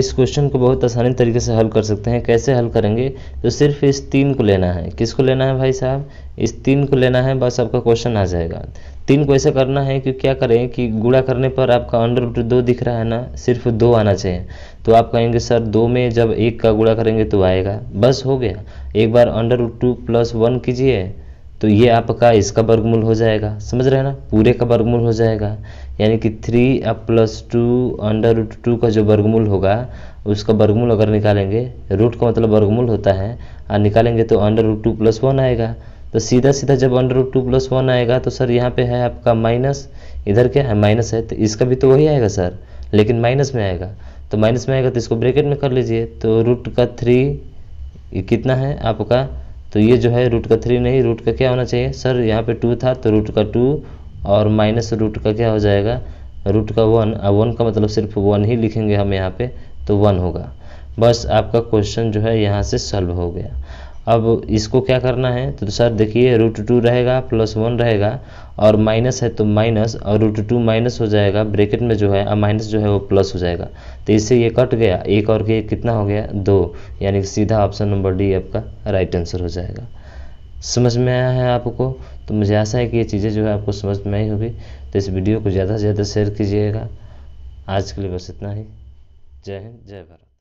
इस क्वेश्चन को बहुत आसानी तरीके से हल कर सकते हैं कैसे हल करेंगे तो सिर्फ इस तीन को लेना है किसको लेना है भाई साहब इस तीन को लेना है बस आपका क्वेश्चन आ जाएगा तीन को ऐसा करना है कि क्या करें कि गुड़ा करने पर आपका अंडर रूट दो दिख रहा है ना सिर्फ दो आना चाहिए तो आप कहेंगे सर दो में जब एक का गुड़ा करेंगे तो आएगा बस हो गया एक बार under root two plus one कीजिए तो ये आपका इसका वर्गमूल हो जाएगा समझ रहे हैं ना पूरे का वर्गमूल हो जाएगा यानी कि थ्री अब plus two under root two का जो वर्गमूल होगा उसका वर्गमूल अगर निकालेंगे रूट का मतलब वर्गमूल होता है और निकालेंगे तो under root two plus one आएगा तो सीधा सीधा जब under root two plus one आएगा तो सर यहाँ पे है आपका माइनस इधर क्या है माइनस है तो इसका भी तो वही आएगा सर लेकिन माइनस में आएगा तो माइनस में आएगा तो इसको ब्रेकेट में कर लीजिए तो रूट का थ्री कितना है आपका तो ये जो है रूट का थ्री नहीं रूट का क्या होना चाहिए सर यहाँ पे टू था तो रूट का टू और माइनस रूट का क्या हो जाएगा रूट का वन वन का मतलब सिर्फ वन ही लिखेंगे हम यहाँ पे तो वन होगा बस आपका क्वेश्चन जो है यहाँ से सॉल्व हो गया अब इसको क्या करना है तो सर देखिए रूट टू रहेगा प्लस वन रहेगा और माइनस है तो माइनस और रूट टू माइनस हो जाएगा ब्रैकेट में जो है और माइनस जो है वो प्लस हो जाएगा तो इससे ये कट गया एक और के कितना हो गया दो यानी सीधा ऑप्शन नंबर डी आपका राइट आंसर हो जाएगा समझ में आया है आपको तो मुझे आशा है कि ये चीज़ें जो है आपको समझ में आई होगी तो इस वीडियो को ज़्यादा से ज़्यादा शेयर कीजिएगा आज के लिए बस इतना ही जय हिंद जय भारत